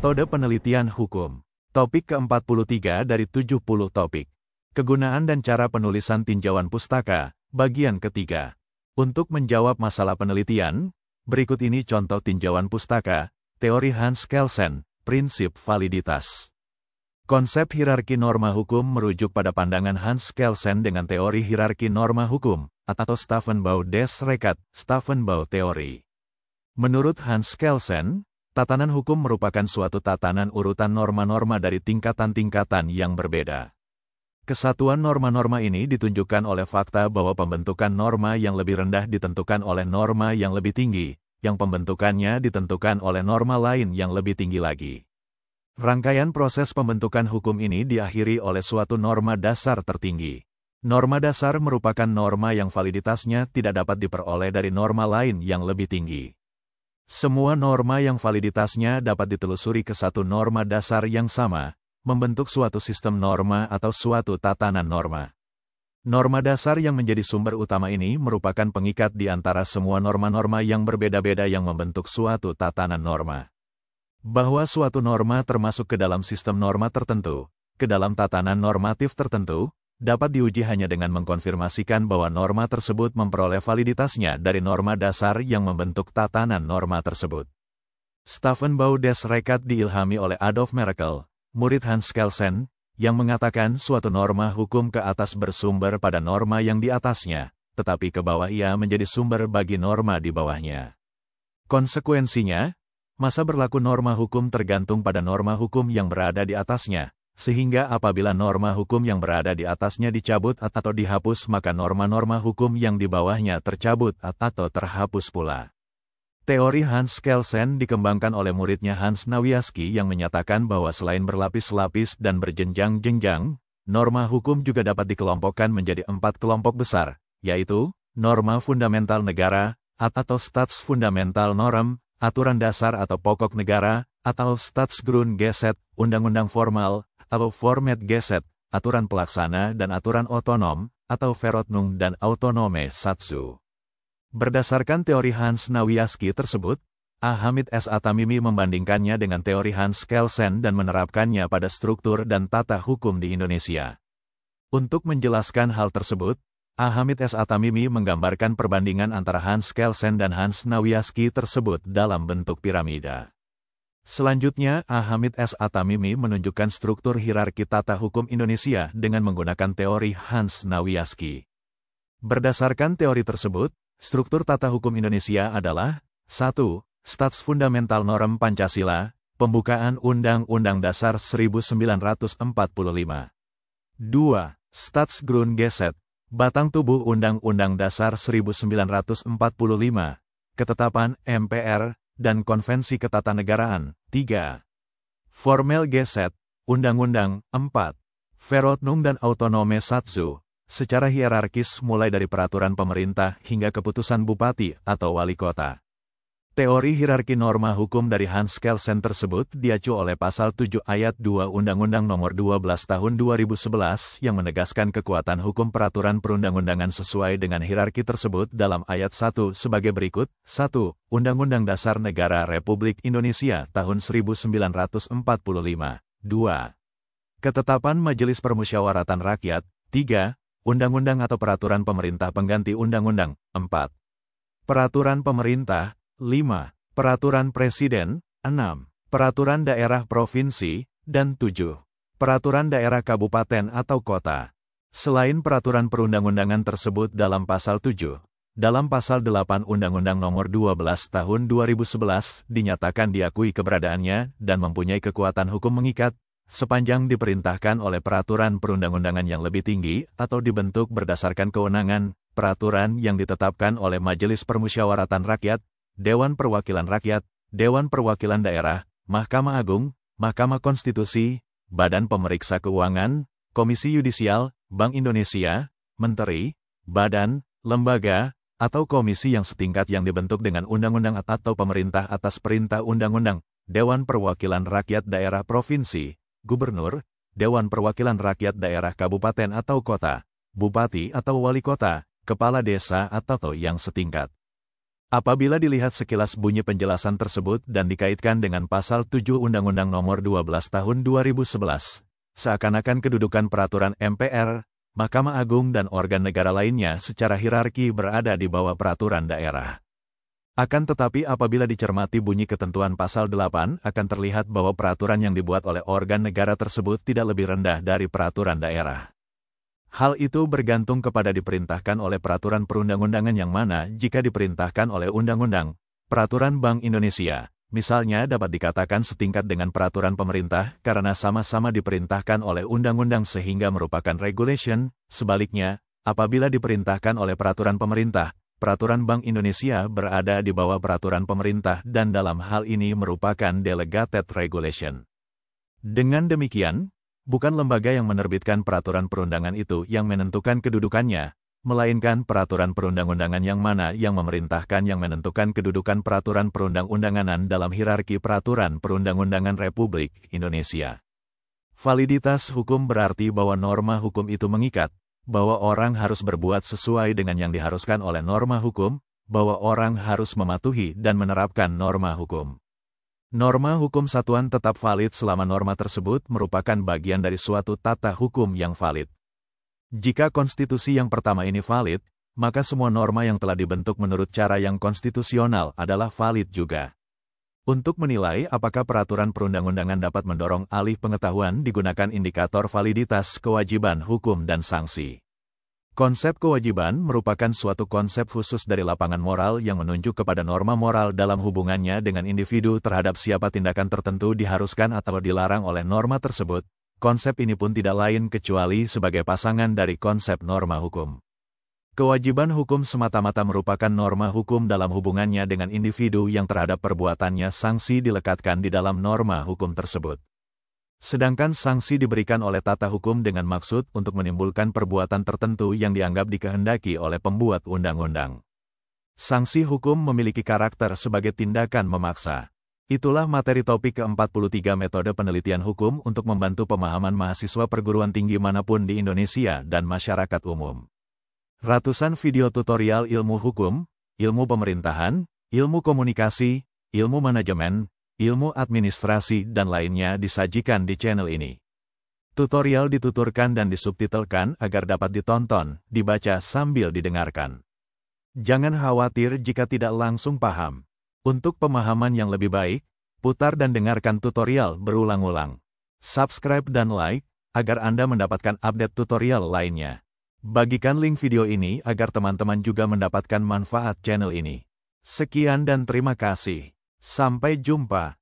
Metode penelitian hukum. Topik ke-43 dari 70 topik. Kegunaan dan cara penulisan tinjauan pustaka, bagian ketiga. Untuk menjawab masalah penelitian, berikut ini contoh tinjauan pustaka, teori Hans Kelsen, prinsip validitas. Konsep hierarki norma hukum merujuk pada pandangan Hans Kelsen dengan teori hierarki norma hukum, atau Staffenbau des Rekat, Staffenbau teori. Menurut Hans Kelsen, Tatanan hukum merupakan suatu tatanan urutan norma-norma dari tingkatan-tingkatan yang berbeda. Kesatuan norma-norma ini ditunjukkan oleh fakta bahwa pembentukan norma yang lebih rendah ditentukan oleh norma yang lebih tinggi, yang pembentukannya ditentukan oleh norma lain yang lebih tinggi lagi. Rangkaian proses pembentukan hukum ini diakhiri oleh suatu norma dasar tertinggi. Norma dasar merupakan norma yang validitasnya tidak dapat diperoleh dari norma lain yang lebih tinggi. Semua norma yang validitasnya dapat ditelusuri ke satu norma dasar yang sama, membentuk suatu sistem norma atau suatu tatanan norma. Norma dasar yang menjadi sumber utama ini merupakan pengikat di antara semua norma-norma yang berbeda-beda yang membentuk suatu tatanan norma. Bahwa suatu norma termasuk ke dalam sistem norma tertentu, ke dalam tatanan normatif tertentu, dapat diuji hanya dengan mengkonfirmasikan bahwa norma tersebut memperoleh validitasnya dari norma dasar yang membentuk tatanan norma tersebut. Stephen Baudes Rekat diilhami oleh Adolf Merkel, murid Hans Kelsen, yang mengatakan suatu norma hukum ke atas bersumber pada norma yang di atasnya, tetapi ke bawah ia menjadi sumber bagi norma di bawahnya. Konsekuensinya, masa berlaku norma hukum tergantung pada norma hukum yang berada di atasnya, sehingga apabila norma hukum yang berada di atasnya dicabut atau dihapus maka norma-norma hukum yang di bawahnya tercabut atau terhapus pula. Teori Hans Kelsen dikembangkan oleh muridnya Hans Nawiaski yang menyatakan bahwa selain berlapis-lapis dan berjenjang-jenjang, norma hukum juga dapat dikelompokkan menjadi empat kelompok besar, yaitu norma fundamental negara, atau stats fundamental norm, aturan dasar atau pokok negara, atau Statsgrundgesetz, Undang-Undang Formal, atau format geset, aturan pelaksana dan aturan otonom, atau verotnung dan autonome satsu. Berdasarkan teori Hans Nawiaski tersebut, A. S. Atamimi membandingkannya dengan teori Hans Kelsen dan menerapkannya pada struktur dan tata hukum di Indonesia. Untuk menjelaskan hal tersebut, A. S. Atamimi menggambarkan perbandingan antara Hans Kelsen dan Hans Nawiaski tersebut dalam bentuk piramida. Selanjutnya, Ahamid S. Atamimi menunjukkan struktur hierarki tata hukum Indonesia dengan menggunakan teori Hans Nawiaski. Berdasarkan teori tersebut, struktur tata hukum Indonesia adalah 1. Stats Fundamental Norm Pancasila, Pembukaan Undang-Undang Dasar 1945. 2. Stats Grundgesetz, Batang Tubuh Undang-Undang Dasar 1945, Ketetapan MPR dan Konvensi Ketatanegaraan, 3. Formel Geset, Undang-Undang, 4. Verotnum dan Autonome Satsu, secara hierarkis mulai dari peraturan pemerintah hingga keputusan bupati atau wali kota. Teori hierarki norma hukum dari Hans Kelsen tersebut diacu oleh pasal 7 ayat 2 Undang-Undang Nomor 12 Tahun 2011 yang menegaskan kekuatan hukum peraturan perundang-undangan sesuai dengan hierarki tersebut dalam ayat 1 sebagai berikut. 1. Undang-Undang Dasar Negara Republik Indonesia tahun 1945. 2. Ketetapan Majelis Permusyawaratan Rakyat. 3. Undang-Undang atau Peraturan Pemerintah Pengganti Undang-Undang. 4. Peraturan Pemerintah 5. Peraturan Presiden 6. Peraturan Daerah Provinsi dan 7. Peraturan Daerah Kabupaten atau Kota Selain peraturan perundang-undangan tersebut dalam pasal 7, dalam pasal 8 Undang-Undang Nomor 12 Tahun 2011 dinyatakan diakui keberadaannya dan mempunyai kekuatan hukum mengikat sepanjang diperintahkan oleh peraturan perundang-undangan yang lebih tinggi atau dibentuk berdasarkan kewenangan, peraturan yang ditetapkan oleh Majelis Permusyawaratan Rakyat, Dewan Perwakilan Rakyat, Dewan Perwakilan Daerah, Mahkamah Agung, Mahkamah Konstitusi, Badan Pemeriksa Keuangan, Komisi Yudisial, Bank Indonesia, Menteri, Badan, Lembaga, atau komisi yang setingkat yang dibentuk dengan undang-undang atau pemerintah atas perintah undang-undang, Dewan Perwakilan Rakyat Daerah Provinsi, Gubernur, Dewan Perwakilan Rakyat Daerah Kabupaten atau Kota, Bupati atau Wali Kota, Kepala Desa atau yang setingkat. Apabila dilihat sekilas bunyi penjelasan tersebut dan dikaitkan dengan pasal 7 Undang-Undang Nomor 12 Tahun 2011, seakan-akan kedudukan peraturan MPR, Mahkamah Agung dan organ negara lainnya secara hierarki berada di bawah peraturan daerah. Akan tetapi apabila dicermati bunyi ketentuan pasal 8 akan terlihat bahwa peraturan yang dibuat oleh organ negara tersebut tidak lebih rendah dari peraturan daerah. Hal itu bergantung kepada diperintahkan oleh peraturan perundang-undangan yang mana jika diperintahkan oleh undang-undang, peraturan Bank Indonesia, misalnya dapat dikatakan setingkat dengan peraturan pemerintah karena sama-sama diperintahkan oleh undang-undang sehingga merupakan regulation, sebaliknya, apabila diperintahkan oleh peraturan pemerintah, peraturan Bank Indonesia berada di bawah peraturan pemerintah dan dalam hal ini merupakan delegated regulation. Dengan demikian, bukan lembaga yang menerbitkan peraturan perundangan itu yang menentukan kedudukannya, melainkan peraturan perundang-undangan yang mana yang memerintahkan yang menentukan kedudukan peraturan perundang-undanganan dalam hierarki peraturan perundang-undangan Republik Indonesia. Validitas hukum berarti bahwa norma hukum itu mengikat, bahwa orang harus berbuat sesuai dengan yang diharuskan oleh norma hukum, bahwa orang harus mematuhi dan menerapkan norma hukum. Norma hukum satuan tetap valid selama norma tersebut merupakan bagian dari suatu tata hukum yang valid. Jika konstitusi yang pertama ini valid, maka semua norma yang telah dibentuk menurut cara yang konstitusional adalah valid juga. Untuk menilai apakah peraturan perundang-undangan dapat mendorong alih pengetahuan digunakan indikator validitas kewajiban hukum dan sanksi. Konsep kewajiban merupakan suatu konsep khusus dari lapangan moral yang menunjuk kepada norma moral dalam hubungannya dengan individu terhadap siapa tindakan tertentu diharuskan atau dilarang oleh norma tersebut. Konsep ini pun tidak lain kecuali sebagai pasangan dari konsep norma hukum. Kewajiban hukum semata-mata merupakan norma hukum dalam hubungannya dengan individu yang terhadap perbuatannya sanksi dilekatkan di dalam norma hukum tersebut. Sedangkan sanksi diberikan oleh tata hukum dengan maksud untuk menimbulkan perbuatan tertentu yang dianggap dikehendaki oleh pembuat undang-undang. Sanksi hukum memiliki karakter sebagai tindakan memaksa. Itulah materi topik ke-43 metode penelitian hukum untuk membantu pemahaman mahasiswa perguruan tinggi manapun di Indonesia dan masyarakat umum. Ratusan video tutorial ilmu hukum, ilmu pemerintahan, ilmu komunikasi, ilmu manajemen, ilmu administrasi dan lainnya disajikan di channel ini. Tutorial dituturkan dan disubtitelkan agar dapat ditonton, dibaca sambil didengarkan. Jangan khawatir jika tidak langsung paham. Untuk pemahaman yang lebih baik, putar dan dengarkan tutorial berulang-ulang. Subscribe dan like, agar Anda mendapatkan update tutorial lainnya. Bagikan link video ini agar teman-teman juga mendapatkan manfaat channel ini. Sekian dan terima kasih. Sampai jumpa.